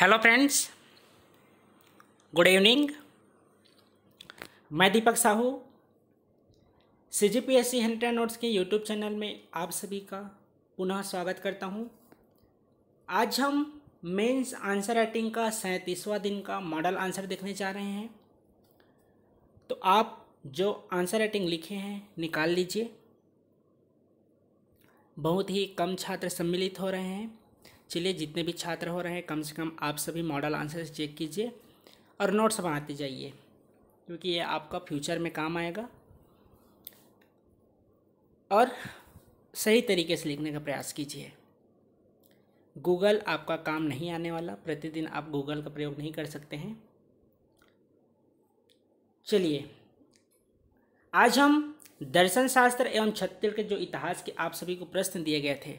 hello friends good evening मैं Deepak Sahu C G P S C hundred notes के YouTube channel में आप सभी का पुनः स्वागत करता हूं आज हम मेंस आंसर राइटिंग का सैंतीसवां दिन का मॉडल आंसर देखने जा रहे हैं तो आप जो आंसर राइटिंग लिखे हैं निकाल लीजिए बहुत ही कम छात्र सम्मिलित हो रहे हैं चलिए जितने भी छात्र हो रहे हैं कम से कम आप सभी मॉडल आंसर चेक कीजिए और नोट्स बनाते जाइए क्योंकि ये आपका फ्यूचर में काम आएगा और सही तरीके से लिखने का प्रयास कीजिए गूगल आपका काम नहीं आने वाला प्रतिदिन आप गूगल का प्रयोग नहीं कर सकते हैं चलिए आज हम दर्शन शास्त्र एवं छत्तीसगढ़ के जो इतिहास के आप सभी को प्रश्न दिए गए थे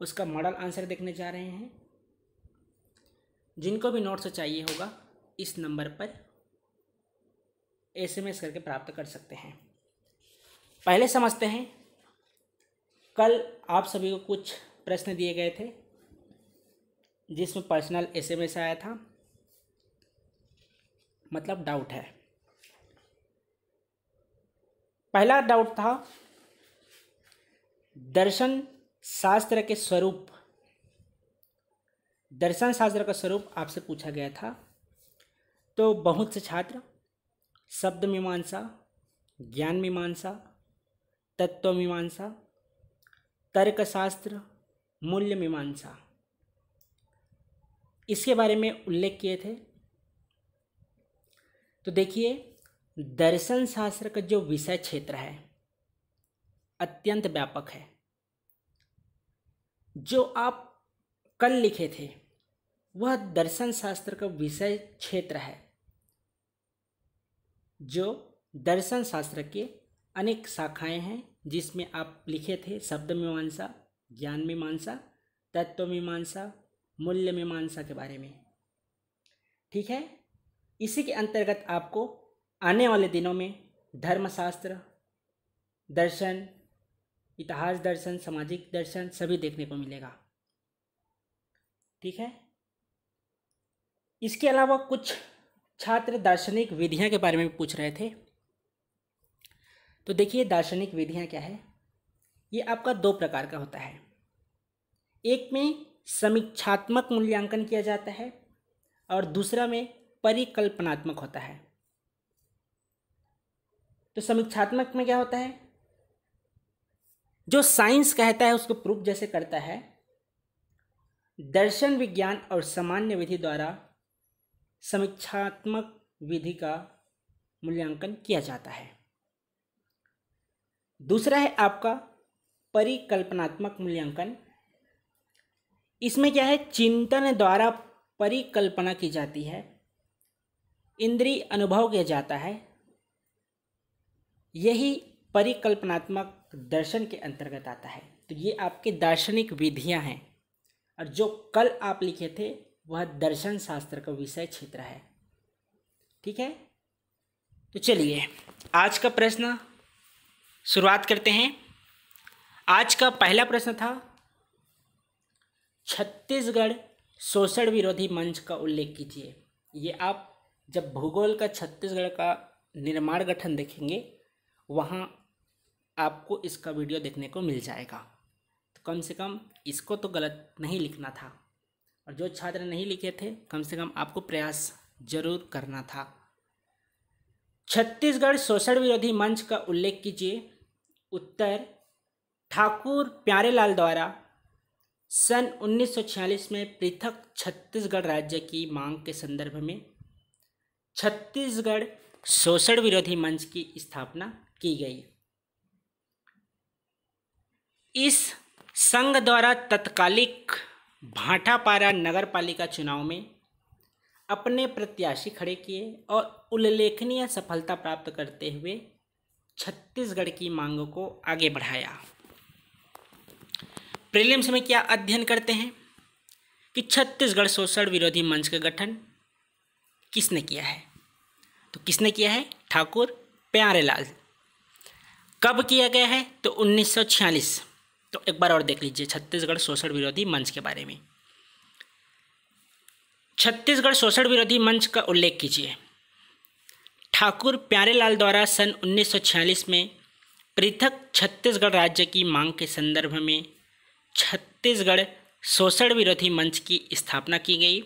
उसका मॉडल आंसर देखने जा रहे हैं जिनको भी नोट्स चाहिए होगा इस नंबर पर एसएमएस करके प्राप्त कर सकते हैं पहले समझते हैं कल आप सभी को कुछ प्रश्न दिए गए थे जिसमें पर्सनल एसएमएस आया था मतलब डाउट है पहला डाउट था दर्शन शास्त्र के स्वरूप दर्शन शास्त्र का स्वरूप आपसे पूछा गया था तो बहुत से छात्र शब्द मीमांसा ज्ञान मीमांसा तत्व मीमांसा तर्कशास्त्र मूल्य मीमांसा इसके बारे में उल्लेख किए थे तो देखिए दर्शन शास्त्र का जो विषय क्षेत्र है अत्यंत व्यापक है जो आप कल लिखे थे वह दर्शन शास्त्र का विषय क्षेत्र है जो दर्शन शास्त्र के अनेक शाखाएं हैं जिसमें आप लिखे थे शब्द मीमांसा ज्ञान मीमांसा तत्व मीमांसा मूल्य मीमांसा के बारे में ठीक है इसी के अंतर्गत आपको आने वाले दिनों में धर्मशास्त्र दर्शन इतिहास दर्शन सामाजिक दर्शन सभी देखने को मिलेगा ठीक है इसके अलावा कुछ छात्र दार्शनिक विधियाँ के बारे में पूछ रहे थे तो देखिए दार्शनिक विधियाँ क्या है ये आपका दो प्रकार का होता है एक में समीक्षात्मक मूल्यांकन किया जाता है और दूसरा में परिकल्पनात्मक होता है तो समीक्षात्मक में क्या होता है जो साइंस कहता है उसको प्रूफ जैसे करता है दर्शन विज्ञान और सामान्य विधि द्वारा समीक्षात्मक विधि का मूल्यांकन किया जाता है दूसरा है आपका परिकल्पनात्मक मूल्यांकन इसमें क्या है चिंतन द्वारा परिकल्पना की जाती है इंद्रिय अनुभव किया जाता है यही परिकल्पनात्मक दर्शन के अंतर्गत आता है तो ये आपके दार्शनिक विधियाँ हैं और जो कल आप लिखे थे वह दर्शन शास्त्र का विषय क्षेत्र है ठीक है तो चलिए आज का प्रश्न शुरुआत करते हैं आज का पहला प्रश्न था छत्तीसगढ़ शोषण विरोधी मंच का उल्लेख कीजिए ये आप जब भूगोल का छत्तीसगढ़ का निर्माण गठन देखेंगे वहाँ आपको इसका वीडियो देखने को मिल जाएगा तो कम से कम इसको तो गलत नहीं लिखना था और जो छात्र नहीं लिखे थे कम से कम आपको प्रयास जरूर करना था छत्तीसगढ़ शोषण विरोधी मंच का उल्लेख कीजिए उत्तर ठाकुर प्यारेलाल द्वारा सन 1946 में पृथक छत्तीसगढ़ राज्य की मांग के संदर्भ में छत्तीसगढ़ शोषण विरोधी मंच की स्थापना की गई इस संघ द्वारा तत्कालिक भाटापारा नगर पालिका चुनाव में अपने प्रत्याशी खड़े किए और उल्लेखनीय सफलता प्राप्त करते हुए छत्तीसगढ़ की मांगों को आगे बढ़ाया प्रीलिम्स में क्या अध्ययन करते हैं कि छत्तीसगढ़ शोषण विरोधी मंच का गठन किसने किया है तो किसने किया है ठाकुर प्यारेलाल कब किया गया है तो 1946 तो एक बार और देख लीजिए छत्तीसगढ़ शोषण विरोधी मंच के बारे में छत्तीसगढ़ शोषण विरोधी मंच का उल्लेख कीजिए ठाकुर प्यारेलाल द्वारा सन 1946 में पृथक छत्तीसगढ़ राज्य की मांग के संदर्भ में छत्तीसगढ़ शोषण विरोधी मंच की स्थापना की गई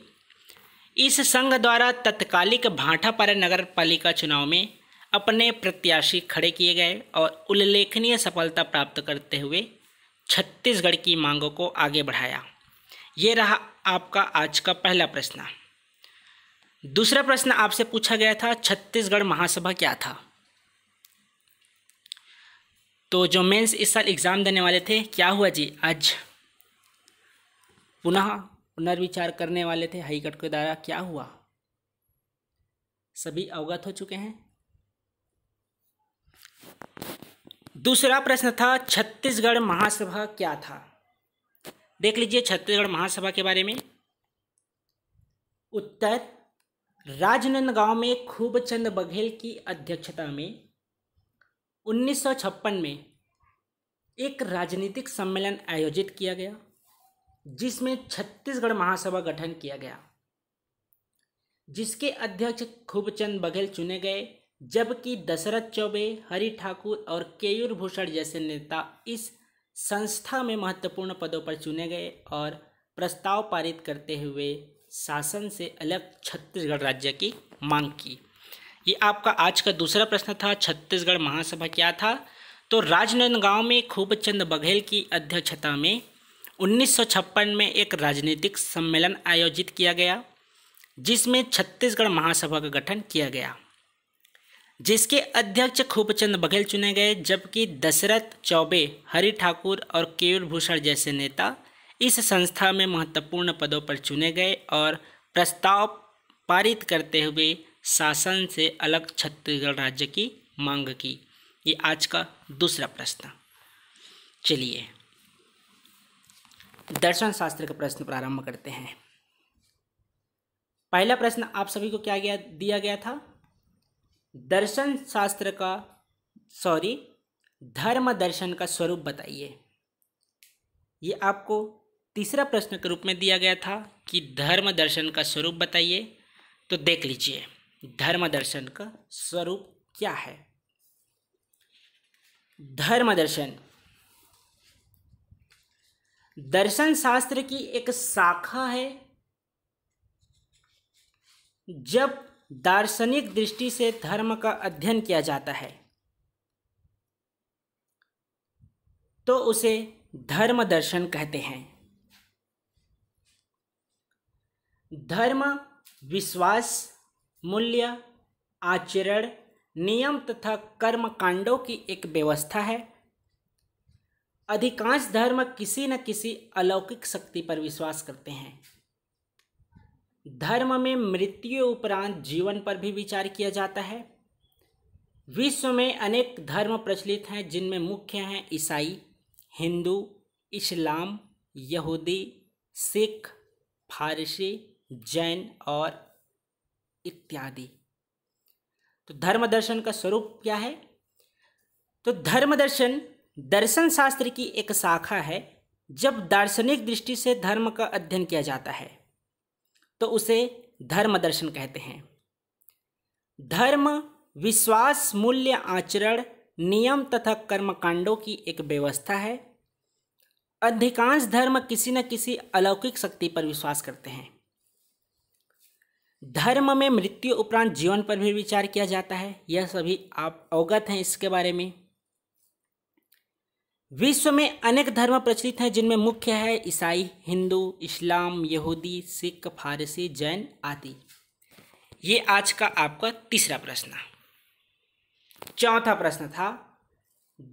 इस संघ द्वारा तत्कालिक भाटापारा नगर पालिका चुनाव में अपने प्रत्याशी खड़े किए गए और उल्लेखनीय सफलता प्राप्त करते हुए छत्तीसगढ़ की मांगों को आगे बढ़ाया ये रहा आपका आज का पहला प्रश्न दूसरा प्रश्न आपसे पूछा गया था छत्तीसगढ़ महासभा क्या था तो जो मेंस इस साल एग्ज़ाम देने वाले थे क्या हुआ जी आज पुनः पुनर्विचार करने वाले थे हाईकोर्ट के द्वारा क्या हुआ सभी अवगत हो चुके हैं दूसरा प्रश्न था छत्तीसगढ़ महासभा क्या था देख लीजिए छत्तीसगढ़ महासभा के बारे में उत्तर राजनंदगांव में खूबचंद बघेल की अध्यक्षता में 1956 में एक राजनीतिक सम्मेलन आयोजित किया गया जिसमें छत्तीसगढ़ महासभा गठन किया गया जिसके अध्यक्ष खूबचंद बघेल चुने गए जबकि दशरथ चौबे हरि ठाकुर और केयूर भूषण जैसे नेता इस संस्था में महत्वपूर्ण पदों पर चुने गए और प्रस्ताव पारित करते हुए शासन से अलग छत्तीसगढ़ राज्य की मांग की ये आपका आज का दूसरा प्रश्न था छत्तीसगढ़ महासभा क्या था तो राजनांदगांव में खूबचंद बघेल की अध्यक्षता में 1956 में एक राजनीतिक सम्मेलन आयोजित किया गया जिसमें छत्तीसगढ़ महासभा का गठन किया गया जिसके अध्यक्ष खूबचंद बघेल चुने गए जबकि दशरथ चौबे हरि ठाकुर और केयूर भूषण जैसे नेता इस संस्था में महत्वपूर्ण पदों पर चुने गए और प्रस्ताव पारित करते हुए शासन से अलग छत्तीसगढ़ राज्य की मांग की ये आज का दूसरा प्रश्न चलिए दर्शन शास्त्र का प्रश्न प्रारंभ करते हैं पहला प्रश्न आप सभी को क्या गया दिया गया था दर्शन शास्त्र का सॉरी धर्म दर्शन का स्वरूप बताइए ये आपको तीसरा प्रश्न के रूप में दिया गया था कि धर्म दर्शन का स्वरूप बताइए तो देख लीजिए धर्म दर्शन का स्वरूप क्या है धर्म दर्शन दर्शन शास्त्र की एक शाखा है जब दार्शनिक दृष्टि से धर्म का अध्ययन किया जाता है तो उसे धर्म दर्शन कहते हैं धर्म विश्वास मूल्य आचरण नियम तथा कर्म कांडों की एक व्यवस्था है अधिकांश धर्म किसी न किसी अलौकिक शक्ति पर विश्वास करते हैं धर्म में मृत्यु उपरांत जीवन पर भी विचार किया जाता है विश्व में अनेक धर्म प्रचलित हैं जिनमें मुख्य हैं ईसाई हिंदू इस्लाम यहूदी सिख फारसी जैन और इत्यादि तो धर्म दर्शन का स्वरूप क्या है तो धर्म दर्शन दर्शन शास्त्र की एक शाखा है जब दार्शनिक दृष्टि से धर्म का अध्ययन किया जाता है तो उसे धर्म दर्शन कहते हैं धर्म विश्वास मूल्य आचरण नियम तथा कर्मकांडों की एक व्यवस्था है अधिकांश धर्म किसी न किसी अलौकिक शक्ति पर विश्वास करते हैं धर्म में मृत्यु उपरांत जीवन पर भी विचार किया जाता है यह सभी आप अवगत हैं इसके बारे में विश्व में अनेक धर्म प्रचलित हैं जिनमें मुख्य है ईसाई हिंदू इस्लाम यहूदी सिख फारसी जैन आदि ये आज का आपका तीसरा प्रश्न चौथा प्रश्न था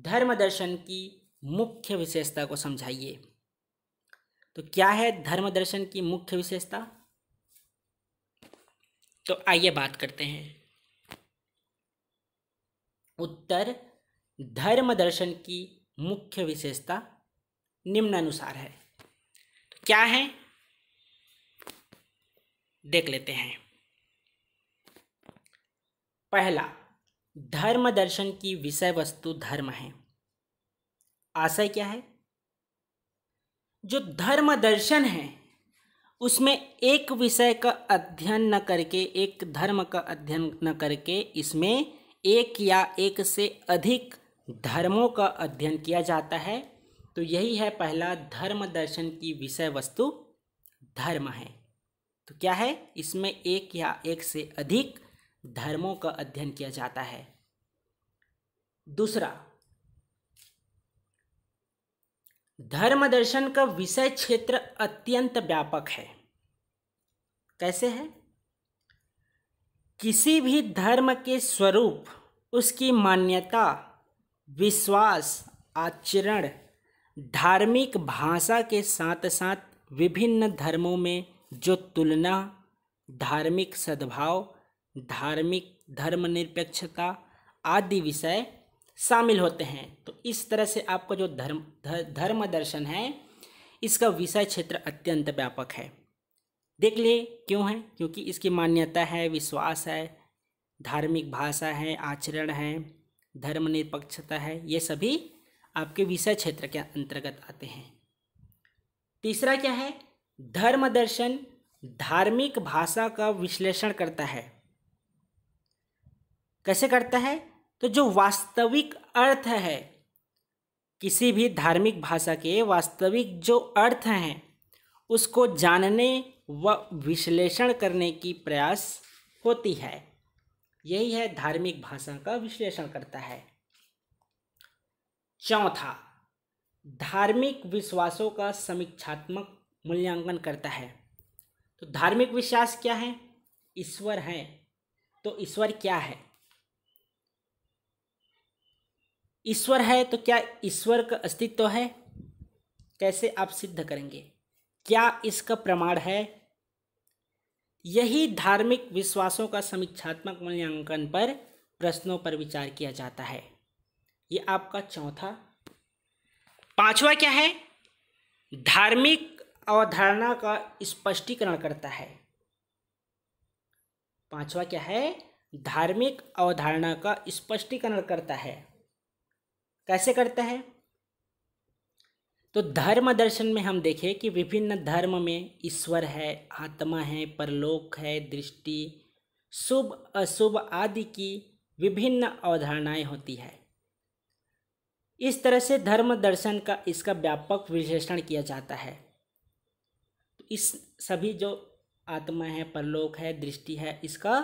धर्म दर्शन की मुख्य विशेषता को समझाइए तो क्या है धर्म दर्शन की मुख्य विशेषता तो आइए बात करते हैं उत्तर धर्म दर्शन की मुख्य विशेषता निम्नानुसार है तो क्या है देख लेते हैं पहला धर्म दर्शन की विषय वस्तु धर्म है आशय क्या है जो धर्म दर्शन है उसमें एक विषय का अध्ययन न करके एक धर्म का अध्ययन न करके इसमें एक या एक से अधिक धर्मों का अध्ययन किया जाता है तो यही है पहला धर्म दर्शन की विषय वस्तु धर्म है तो क्या है इसमें एक या एक से अधिक धर्मों का अध्ययन किया जाता है दूसरा धर्म दर्शन का विषय क्षेत्र अत्यंत व्यापक है कैसे है किसी भी धर्म के स्वरूप उसकी मान्यता विश्वास आचरण धार्मिक भाषा के साथ साथ विभिन्न धर्मों में जो तुलना धार्मिक सद्भाव धार्मिक धर्मनिरपेक्षता आदि विषय शामिल होते हैं तो इस तरह से आपका जो धर्म धर्म दर्शन है इसका विषय क्षेत्र अत्यंत व्यापक है देख लिए क्यों है क्योंकि इसकी मान्यता है विश्वास है धार्मिक भाषा है आचरण है धर्मनिरपेक्षता है ये सभी आपके विषय क्षेत्र के अंतर्गत आते हैं तीसरा क्या है धर्म दर्शन धार्मिक भाषा का विश्लेषण करता है कैसे करता है तो जो वास्तविक अर्थ है किसी भी धार्मिक भाषा के वास्तविक जो अर्थ हैं उसको जानने व विश्लेषण करने की प्रयास होती है यही है धार्मिक भाषा का विश्लेषण करता है चौथा धार्मिक विश्वासों का समीक्षात्मक मूल्यांकन करता है तो धार्मिक विश्वास क्या है ईश्वर है तो ईश्वर क्या है ईश्वर है तो क्या ईश्वर का अस्तित्व है कैसे आप सिद्ध करेंगे क्या इसका प्रमाण है यही धार्मिक विश्वासों का समीक्षात्मक मूल्यांकन पर प्रश्नों पर विचार किया जाता है ये आपका चौथा पांचवा क्या है धार्मिक अवधारणा का स्पष्टीकरण करता है पांचवा क्या है धार्मिक अवधारणा का स्पष्टीकरण करता है कैसे करता है तो धर्म दर्शन में हम देखें कि विभिन्न धर्म में ईश्वर है आत्मा है परलोक है दृष्टि शुभ अशुभ आदि की विभिन्न अवधारणाएं होती है इस तरह से धर्म दर्शन का इसका व्यापक विश्लेषण किया जाता है तो इस सभी जो आत्मा है परलोक है दृष्टि है इसका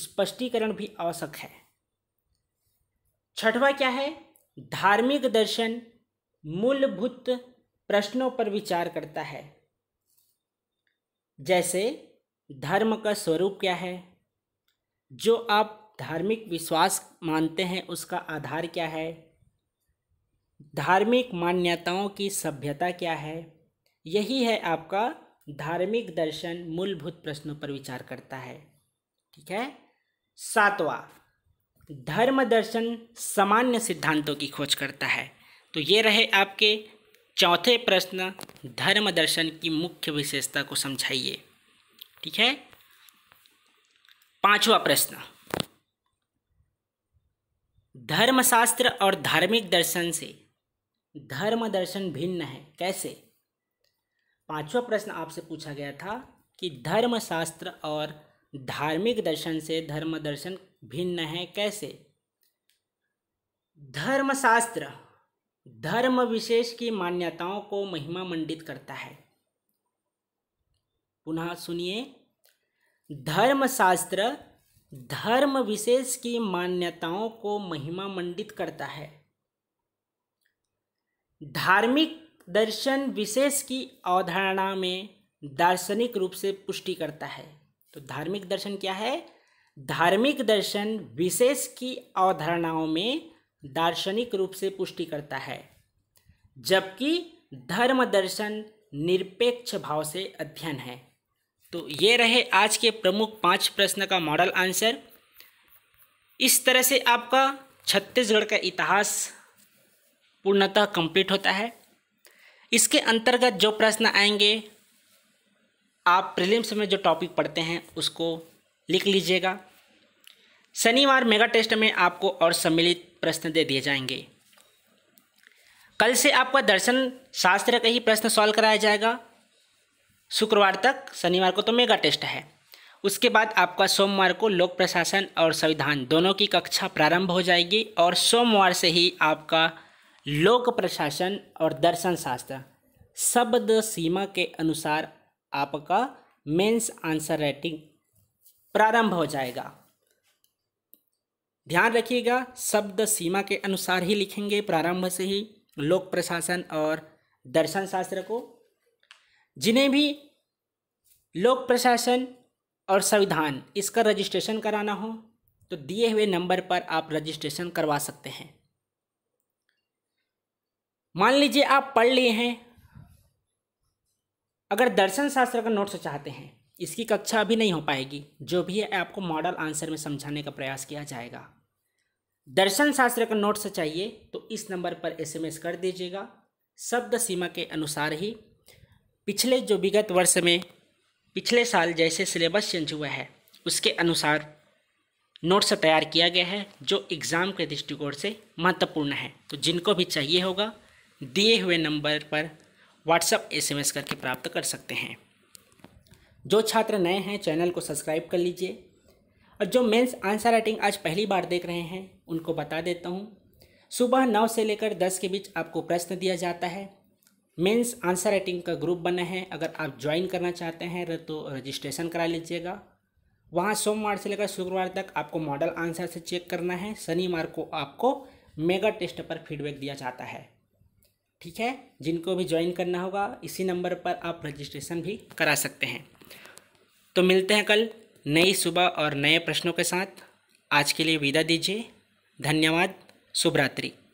स्पष्टीकरण भी आवश्यक है छठवा क्या है धार्मिक दर्शन मूलभूत प्रश्नों पर विचार करता है जैसे धर्म का स्वरूप क्या है जो आप धार्मिक विश्वास मानते हैं उसका आधार क्या है धार्मिक मान्यताओं की सभ्यता क्या है यही है आपका धार्मिक दर्शन मूलभूत प्रश्नों पर विचार करता है ठीक है सातवां धर्म दर्शन सामान्य सिद्धांतों की खोज करता है तो ये रहे आपके चौथे प्रश्न धर्म दर्शन की मुख्य विशेषता को समझाइए ठीक है पांचवा प्रश्न धर्मशास्त्र और धार्मिक दर्शन से धर्म दर्शन भिन्न है कैसे पांचवा प्रश्न आपसे पूछा गया था कि धर्मशास्त्र और धार्मिक दर्शन से धर्म दर्शन भिन्न है कैसे धर्मशास्त्र धर्म विशेष की मान्यताओं को महिमा मंडित करता है पुनः सुनिए धर्मशास्त्र धर्म विशेष की मान्यताओं को महिमा मंडित करता है धार्मिक दर्शन विशेष की अवधारणा में दार्शनिक रूप से पुष्टि करता है तो धार्मिक दर्शन क्या है धार्मिक दर्शन विशेष की अवधारणाओं में दार्शनिक रूप से पुष्टि करता है जबकि धर्म दर्शन निरपेक्ष भाव से अध्ययन है तो ये रहे आज के प्रमुख पांच प्रश्न का मॉडल आंसर इस तरह से आपका छत्तीसगढ़ का इतिहास पूर्णतः कंप्लीट होता है इसके अंतर्गत जो प्रश्न आएंगे आप प्रीलिम्स में जो टॉपिक पढ़ते हैं उसको लिख लीजिएगा शनिवार मेगा टेस्ट में आपको और सम्मिलित प्रश्न दे दिए जाएंगे कल से आपका दर्शन शास्त्र का ही प्रश्न सॉल्व कराया जाएगा शुक्रवार तक शनिवार को तो मेगा टेस्ट है उसके बाद आपका सोमवार को लोक प्रशासन और संविधान दोनों की कक्षा प्रारंभ हो जाएगी और सोमवार से ही आपका लोक प्रशासन और दर्शन शास्त्र शब्द सीमा के अनुसार आपका मेंस आंसर राइटिंग प्रारंभ हो जाएगा ध्यान रखिएगा शब्द सीमा के अनुसार ही लिखेंगे प्रारंभ से ही लोक प्रशासन और दर्शन शास्त्र को जिन्हें भी लोक प्रशासन और संविधान इसका रजिस्ट्रेशन कराना हो तो दिए हुए नंबर पर आप रजिस्ट्रेशन करवा सकते हैं मान लीजिए आप पढ़ लिए हैं अगर दर्शन शास्त्र का नोट्स चाहते हैं इसकी कक्षा अभी नहीं हो पाएगी जो भी है आपको मॉडल आंसर में समझाने का प्रयास किया जाएगा दर्शन शास्त्र का नोट्स चाहिए तो इस नंबर पर एसएमएस कर दीजिएगा शब्द सीमा के अनुसार ही पिछले जो विगत वर्ष में पिछले साल जैसे सिलेबस चेंज हुआ है उसके अनुसार नोट्स तैयार किया गया है जो एग्ज़ाम के दृष्टिकोण से महत्वपूर्ण है तो जिनको भी चाहिए होगा दिए हुए नंबर पर व्हाट्सअप एसएमएस करके प्राप्त कर सकते हैं जो छात्र नए हैं चैनल को सब्सक्राइब कर लीजिए और जो मेंस आंसर राइटिंग आज पहली बार देख रहे हैं उनको बता देता हूँ सुबह नौ से लेकर दस के बीच आपको प्रश्न दिया जाता है मेंस आंसर राइटिंग का ग्रुप बना है अगर आप ज्वाइन करना चाहते हैं तो रजिस्ट्रेशन करा लीजिएगा वहाँ सोमवार से लेकर शुक्रवार तक आपको मॉडल आंसर से चेक करना है शनिवार को आपको मेगा टेस्ट पर फीडबैक दिया जाता है ठीक है जिनको भी ज्वाइन करना होगा इसी नंबर पर आप रजिस्ट्रेशन भी करा सकते हैं तो मिलते हैं कल नई सुबह और नए प्रश्नों के साथ आज के लिए विदा दीजिए धन्यवाद शुभरात्रि